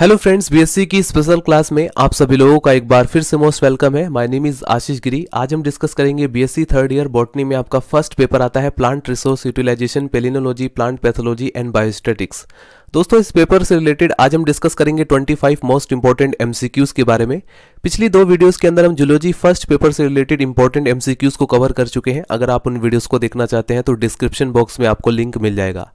Hello friends BSc की special class में आप सभी लोगों का एक बार फिर से मोस्ट वेलकम है my name is Ashish Giri आज हम डिस्कस करेंगे बीएससी थर्ड ईयर बॉटनी में आपका फर्स्ट पेपर आता है plant resource utilization palynology plant pathology and biostatistics दोस्तों इस पेपर से रिलेटेड आज हम डिस्कस करेंगे 25 मोस्ट इंपॉर्टेंट एमसीक्यूज के बारे में पिछली दो वीडियोस के अंदर हम जुलोजी फर्स्ट पेपर से रिलेटेड इंपॉर्टेंट एमसीक्यूज को कवर कर चुके हैं अगर आप उन वीडियोस को देखना चाहते हैं तो डिस्क्रिप्शन बॉक्स में आपको लिंक मिल जाएगा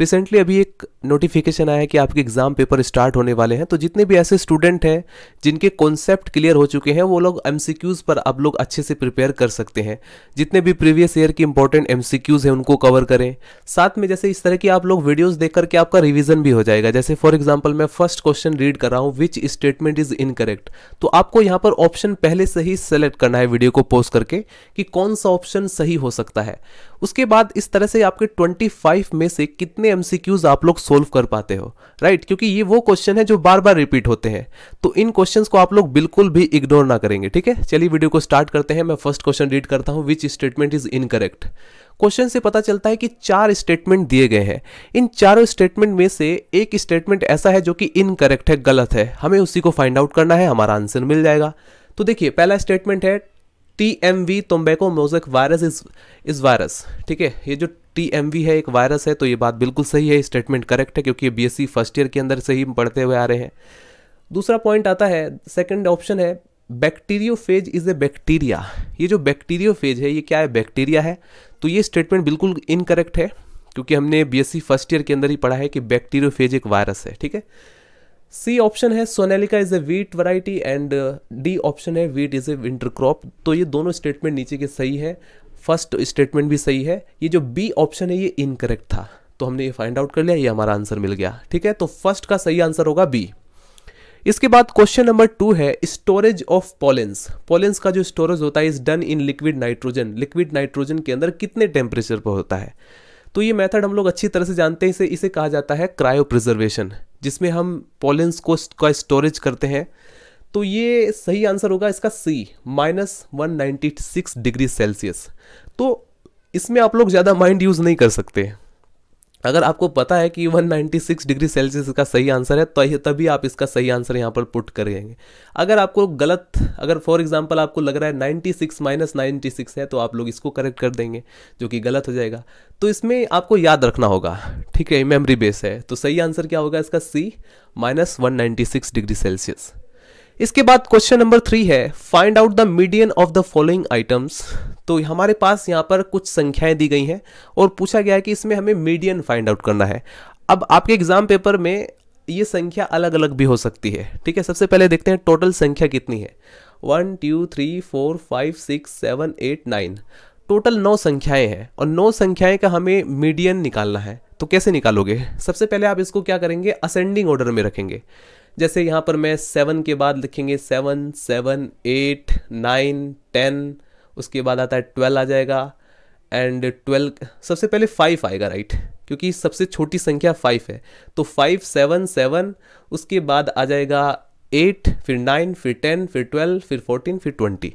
रिसेंटली अभी एक नोटिफिकेशन आया है कि आपके एग्ज़ाम पेपर स्टार्ट होने वाले हैं तो जितने भी ऐसे स्टूडेंट हैं जिनके कॉन्सेप्ट क्लियर हो चुके हैं वो लोग एम पर आप लोग अच्छे से प्रिपेयर कर सकते हैं जितने भी प्रीवियस ईयर की इंपॉर्टेंट एम हैं उनको कवर करें साथ में जैसे इस तरह की आप लोग वीडियोज़ देख करके आपका रिविजन भी हो जाएगा जैसे फॉर एग्जाम्पल मैं फर्स्ट क्वेश्चन रीड कर रहा हूँ विच स्टेटमेंट इज़ इनकरेक्ट तो आपको यहाँ पर ऑप्शन पहले से ही सेलेक्ट करना है वीडियो को पोस्ट करके कि कौन सा ऑप्शन सही हो सकता है उसके बाद इस तरह से आपके 25 में से कितने एमसीक्यूज आप लोग सोल्व कर पाते हो राइट क्योंकि ये वो क्वेश्चन है जो बार बार रिपीट होते हैं तो इन क्वेश्चंस को आप लोग बिल्कुल भी इग्नोर ना करेंगे ठीक है चलिए वीडियो को स्टार्ट करते हैं मैं फर्स्ट क्वेश्चन रीड करता हूँ which statement is incorrect question से पता चलता है कि चार स्टेटमेंट दिए गए हैं इन चारों स्टेटमेंट में से एक स्टेटमेंट ऐसा है जो कि इनकरेक्ट है गलत है हमें उसी को फाइंड आउट करना है हमारा आंसर मिल जाएगा तो देखिए पहला स्टेटमेंट है T M V tobacco mosaic virus is is virus ठीक है ये जो टी एम वी है एक वायरस है तो ये बात बिल्कुल सही है स्टेटमेंट करेक्ट है क्योंकि ये B S C first year के अंदर से ही पढ़ते हुए आ रहे हैं दूसरा पॉइंट आता है सेकेंड ऑप्शन है bacteriophage is a bacteria ये जो बैक्टीरियो फेज है ये क्या है बैक्टीरिया है तो ये स्टेटमेंट बिल्कुल इनकरेक्ट है क्योंकि हमने B S C first year के अंदर ही पढ़ा है कि बैक्टीरियो फेज एक वायरस है ठीक है सी ऑप्शन है Sonalika is a wheat variety and D option है wheat is a winter crop तो ये दोनों स्टेटमेंट नीचे के सही है फर्स्ट स्टेटमेंट भी सही है ये जो बी ऑप्शन है ये इनकरेक्ट था तो हमने ये फाइंड आउट कर लिया ये हमारा आंसर मिल गया ठीक है तो फर्स्ट का सही आंसर होगा बी इसके बाद क्वेश्चन नंबर टू है स्टोरेज ऑफ पोलेंस पोलेंस का जो स्टोरेज होता है is done in liquid nitrogen liquid nitrogen के अंदर कितने टेम्परेचर पर होता है तो ये मेथड हम लोग अच्छी तरह से जानते हैं इसे इसे कहा जाता है क्रायो प्रिजर्वेशन जिसमें हम पोलेंस को का स्टोरेज करते हैं तो ये सही आंसर होगा इसका C minus one degree Celsius तो इसमें आप लोग ज़्यादा माइंड यूज़ नहीं कर सकते अगर आपको पता है कि 196 डिग्री सेल्सियस इसका सही आंसर है तो तभी आप इसका सही आंसर यहाँ पर पुट करेंगे अगर आपको गलत अगर फॉर एग्जांपल आपको लग रहा है 96 सिक्स माइनस नाइन्टी है तो आप लोग इसको करेक्ट कर देंगे जो कि गलत हो जाएगा तो इसमें आपको याद रखना होगा ठीक है मेमरी बेस है तो सही आंसर क्या होगा इसका सी माइनस डिग्री सेल्सियस इसके बाद क्वेश्चन नंबर थ्री है find out the median of the following items तो हमारे पास यहाँ पर कुछ संख्याएं दी गई हैं और पूछा गया है कि इसमें हमें मीडियन फाइंड आउट करना है अब आपके एग्जाम पेपर में ये संख्या अलग अलग भी हो सकती है ठीक है सबसे पहले देखते हैं टोटल संख्या कितनी है one two three four five six seven eight nine total नौ संख्याएं हैं और नौ संख्याएं का हमें मीडियन निकालना है तो कैसे निकालोगे सबसे पहले आप इसको क्या करेंगे असेंडिंग ऑर्डर में रखेंगे जैसे यहाँ पर मैं सेवन के बाद लिखेंगे seven seven eight nine ten उसके बाद आता है ट्वेल्व आ जाएगा एंड ट्वेल्व सबसे पहले फाइव आएगा राइट क्योंकि सबसे छोटी संख्या फाइव है तो फाइव सेवन सेवन उसके बाद आ जाएगा एट फिर नाइन फिर टेन फिर ट्वेल्व फिर फोर्टीन फिर ट्वेंटी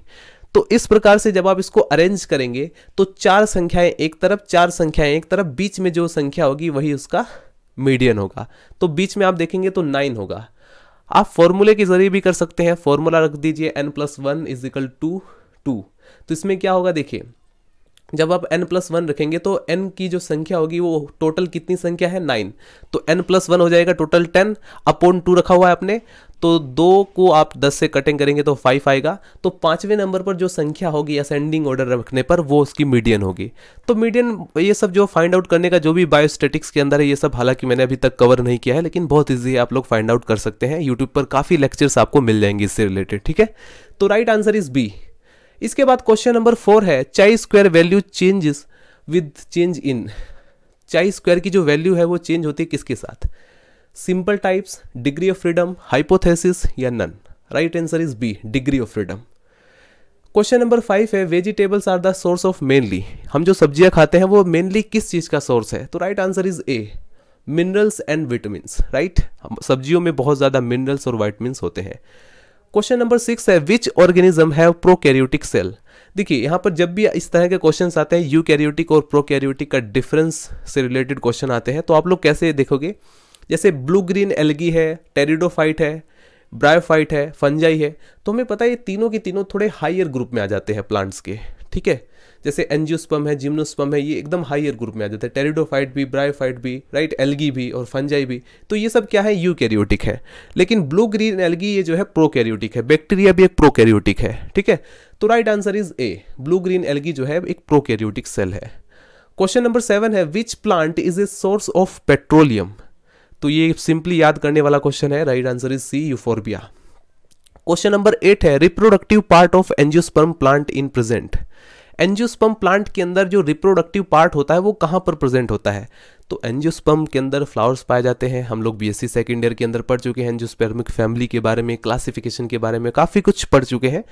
तो इस प्रकार से जब आप इसको अरेंज करेंगे तो चार संख्याएं एक तरफ चार संख्याएं एक तरफ बीच में जो संख्या होगी वही उसका मीडियन होगा तो बीच में आप देखेंगे तो नाइन होगा आप फॉर्मूले के जरिए भी कर सकते हैं फॉर्मूला रख दीजिए N plus one is equal to two तो इसमें क्या होगा देखिए जब आप n प्लस वन रखेंगे तो n की जो संख्या होगी वो टोटल कितनी संख्या है नाइन तो n प्लस वन हो जाएगा टोटल टेन अपॉन टू रखा हुआ है आपने तो दो को आप दस से कटिंग करेंगे तो फाइव आएगा तो पांचवें नंबर पर जो संख्या होगी असेंडिंग ऑर्डर रखने पर वो उसकी मीडियन होगी तो मीडियन ये सब जो फाइंड आउट करने का जो भी बायोस्टेटिक्स के अंदर है ये सब हालांकि मैंने अभी तक कवर नहीं किया है लेकिन बहुत ईजी है आप लोग फाइंड आउट कर सकते हैं यूट्यूब पर काफ़ी लेक्चर्स आपको मिल जाएंगे इससे रिलेटेड ठीक है तो राइट आंसर इज़ बी इसके बाद क्वेश्चन नंबर फोर है chi square value changes with change in chi square की जो वैल्यू है वो चेंज होती है किसके साथ simple types degree of freedom hypothesis या none right answer is B degree of freedom question number five है vegetables are the source of mainly हम जो सब्जियां खाते हैं वो मेनली किस चीज़ का सोर्स है तो right answer is A minerals and vitamin right सब्जियों में बहुत ज़्यादा मिनरल्स और वाइटमिन होते हैं क्वेश्चन नंबर सिक्स है which organism have prokaryotic cell देखिए यहाँ पर जब भी इस तरह के क्वेश्चन आते हैं यू कैरियोटिक और प्रो कैरियोटिक का डिफरेंस से रिलेटेड क्वेश्चन आते हैं तो आप लोग कैसे देखोगे जैसे ब्लू ग्रीन एलगी है टेरिडोफाइट है ब्रायोफाइट है फंजाई है तो हमें पता है ये तीनों के तीनों थोड़े हायर ग्रुप में आ जाते हैं प्लांट्स के ठीक है जैसे एनजियोस्पम है जिम्नोस्पम है ये एकदम हाइयर ग्रुप में आ जाता है टेरिडोफाइट भी ब्रायोफाइट भी राइट एलगी भी और फंजाई भी तो ये सब क्या है यूकैरियोटिक है लेकिन ब्लू ग्रीन एलगी ये जो है प्रोकैरियोटिक है बैक्टीरिया भी एक प्रोकैरियोटिक है ठीक है तो right answer is A blue green algae जो है एक प्रोकैरियोटिक सेल है क्वेश्चन नंबर सेवन है which plant is a source of petroleum तो ये सिंपली याद करने वाला क्वेश्चन है right answer is C euphorbia question number eight है reproductive part of angiosperm plant in present angiosperm plant के अंदर जो रिप्रोडक्टिव पार्ट होता है वो कहाँ पर प्रेजेंट होता है तो एंजियोस्पम के अंदर फ्लावर्स पाए जाते हैं हम लोग बीएससी सेकेंड ईयर के अंदर पढ़ चुके हैं एनजियोस्पर्मिक फैमिली के बारे में क्लासिफिकेशन के बारे में काफ़ी कुछ पढ़ चुके हैं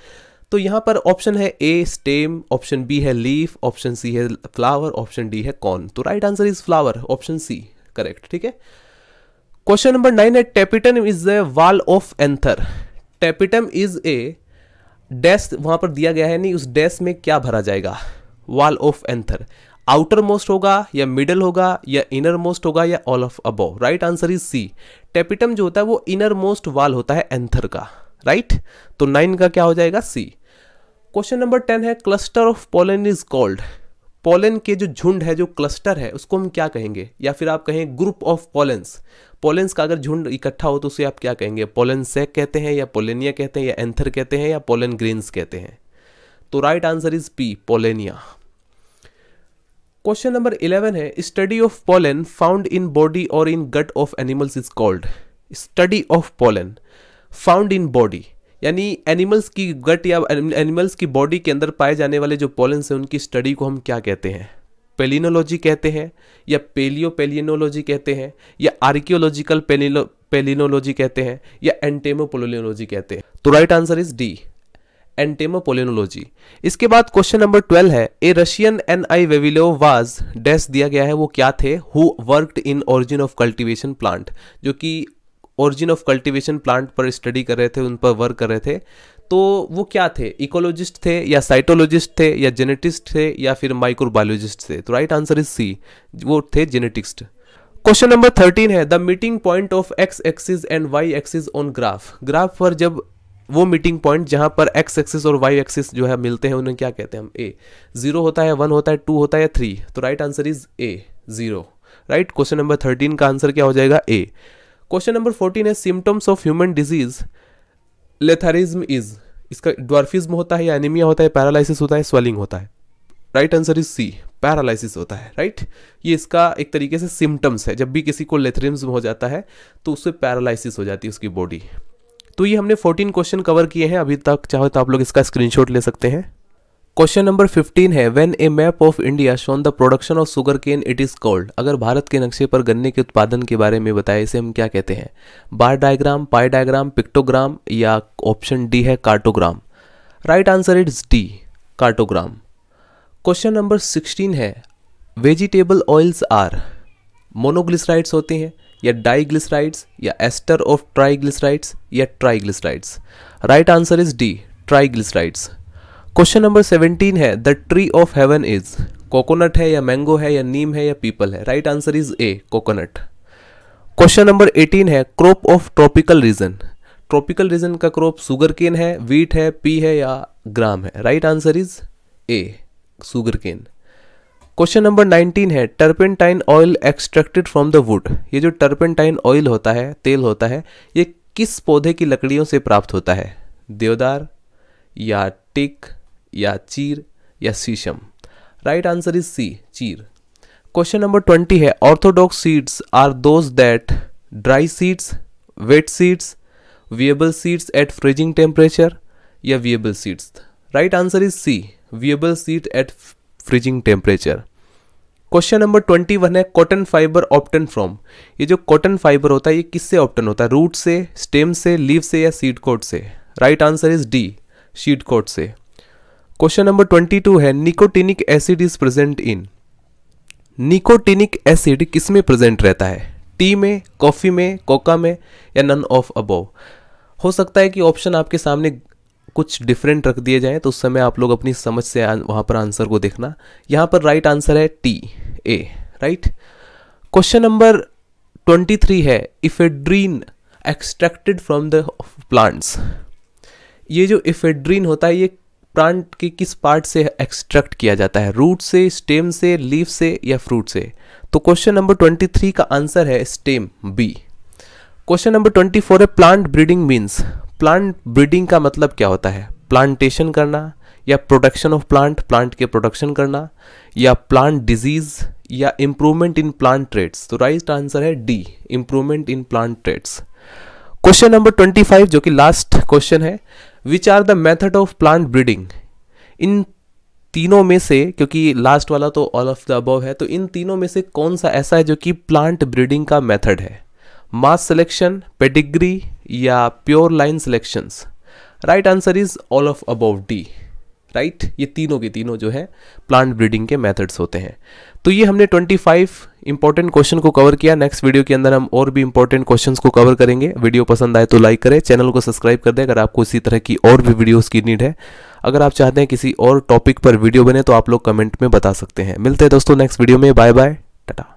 तो यहाँ पर ऑप्शन है ए स्टेम ऑप्शन बी है लीफ ऑप्शन सी है फ्लावर ऑप्शन डी है कॉर्न तो right answer is flower option C correct ठीक है क्वेश्चन नंबर नाइन है tapetum is a wall of anther tapetum is a dash वहां पर दिया गया है नहीं उस डेस्क में क्या भरा जाएगा wall of anther outermost होगा या मिडल होगा या इनर मोस्ट होगा या all of above right answer is C tapetum जो होता है वो इनर मोस्ट वाल होता है एंथर का राइट right? तो नाइन का क्या हो जाएगा सी क्वेश्चन नंबर टेन है cluster of pollen is called pollen के जो झुंड है जो क्लस्टर है उसको हम क्या कहेंगे या फिर आप कहें ग्रुप ऑफ पोलेंस पोलेंस का अगर झुंड इकट्ठा हो तो उसे आप क्या कहेंगे पोलन सेक कहते हैं या पोलेनिया कहते हैं या एंथर कहते हैं या पोलन ग्रीन्स कहते हैं तो right answer is B pollinia question number eleven है study of pollen found in body और in gut of animals is called study of pollen found in body यानी एनिमल्स की गट या एनिमल्स की body के अंदर पाए जाने वाले जो पोलेंस हैं उनकी स्टडी को हम क्या कहते हैं पेलिनोलॉजी कहते हैं या पेलियो पेलिनोलॉजी कहते हैं या आर्कियोलॉजिकल पेलिनो पेलिनोलॉजी कहते हैं या एंटेमोपोलिनोलॉजी कहते हैं तो right answer is D entomopalynology इसके बाद क्वेश्चन नंबर ट्वेल्व है a Russian N I Vavilov was dash दिया गया है वो क्या थे who worked in origin of cultivation plant जो कि ओरिजिन ऑफ कल्टिवेशन प्लांट पर स्टडी कर रहे थे उन पर वर्क कर रहे थे तो वो क्या थे इकोलॉजिस्ट थे या साइटोलॉजिस्ट थे या जेनेटिस्ट थे या फिर माइक्रोबायोलॉजिस्ट थे तो राइट आंसर इज सी वो थे जेनेटिस्ट क्वेश्चन नंबर थर्टीन है the meeting point of X axis and Y axis on graph graph पर जब वो मीटिंग पॉइंट जहां पर एक्स एक्सिस और वाई एक्सिस जो है मिलते हैं उन्हें क्या कहते हैं हम ए जीरो होता है वन होता है टू होता है थ्री तो right answer is A zero right question number thirteen का आंसर क्या हो जाएगा ए क्वेश्चन नंबर फोर्टीन है symptoms of human disease lethargism is इसका ड्वार्फिज्म होता है या एनीमिया होता है पैरालिसिस होता है स्वेलिंग होता है right answer is C paralysis होता है राइट right? ये इसका एक तरीके से सिम्टम्स है जब भी किसी को लेथरिज्म हो जाता है तो उससे पैरालिसिस हो जाती है उसकी बॉडी तो ये हमने 14 क्वेश्चन कवर किए हैं अभी तक चाहो तो आप लोग इसका स्क्रीनशॉट ले सकते हैं क्वेश्चन नंबर 15 है when a map of India shown the production of sugarcane it is called अगर भारत के नक्शे पर गन्ने के उत्पादन के बारे में बताए इसे हम क्या कहते हैं bar diagram pie diagram pictogram या ऑप्शन डी है cartogram right answer is D cartogram question number 16 है वेजिटेबल ऑयल्स आर मोनोग्लिसराइड्स होते हैं या डाइग्लिसराइड्स या एस्टर ऑफ ट्राइग्लिसराइड्स या triglycerides right answer is D triglycerides question number seventeen है the tree of heaven is coconut है या mango है या नीम है या पीपल है right answer is A coconut question number eighteen है crop of tropical region tropical region का क्रॉप सुगर केन है वीट है पी है या ग्राम है right answer is A sugarcane question number 19 है turpentine oil extracted from the wood ये जो टर्पेंटाइन ऑयल होता है तेल होता है ये किस पौधे की लकड़ियों से प्राप्त होता है देवदार या टिक या चीर या शीशम right answer is C chir question number twenty है orthodox seeds are those that dry seeds wet seeds viable seeds at freezing temperature या viable seeds right answer is C viable seed at freezing temperature question number twenty one है cotton fibre obtained from ये जो cotton fibre होता है ये किससे ऑप्टन होता है रूट से स्टेम से लीव से या सीड कोट से right answer is D seed coat से क्वेश्चन नंबर ट्वेंटी टू है nicotinic acid is present in nicotinic acid किस में प्रेजेंट रहता है टी में कॉफ़ी में कोका में या नन ऑफ अबोव हो सकता है कि ऑप्शन आपके सामने कुछ डिफरेंट रख दिए जाएं तो उस समय आप लोग अपनी समझ से वहां पर आंसर को देखना यहां पर राइट right आंसर है T A right question number twenty three है ephedrine extracted from the plants ये जो इफेड्रीन होता है ये प्लांट के किस पार्ट से एक्सट्रैक्ट किया जाता है रूट से स्टेम से लीफ से या फ्रूट से तो क्वेश्चन नंबर ट्वेंटी थ्री का आंसर है stem B question number twenty four है plant breeding means plant breeding का मतलब क्या होता है प्लांटेशन करना या प्रोडक्शन ऑफ प्लांट प्लांट के प्रोडक्शन करना या प्लांट डिजीज या इंप्रूवमेंट इन प्लांट ट्रेड्स तो राइट आंसर है D improvement in plant traits question number twenty five जो कि लास्ट क्वेश्चन है which are the method of plant breeding इन तीनों में से क्योंकि लास्ट वाला तो ऑल ऑफ द अबव है तो इन तीनों में से कौन सा ऐसा है जो कि प्लांट ब्रीडिंग का मेथड है मास सिलेक्शन पेडिग्री या pure line selections right answer is all of above D right ये तीनों के तीनों जो है प्लांट ब्रीडिंग के मेथड्स होते हैं तो ये हमने 25 इंपॉर्टेंट क्वेश्चन को कवर किया नेक्स्ट वीडियो के अंदर हम और भी इंपॉर्टेंट क्वेश्चंस को कवर करेंगे वीडियो पसंद आए तो लाइक करें चैनल को सब्सक्राइब कर दें अगर आपको इसी तरह की और भी वीडियोस की नीड है अगर आप चाहते हैं किसी और टॉपिक पर वीडियो बने तो आप लोग कमेंट में बता सकते हैं मिलते हैं दोस्तों नेक्स्ट वीडियो में बाय बाय टाटा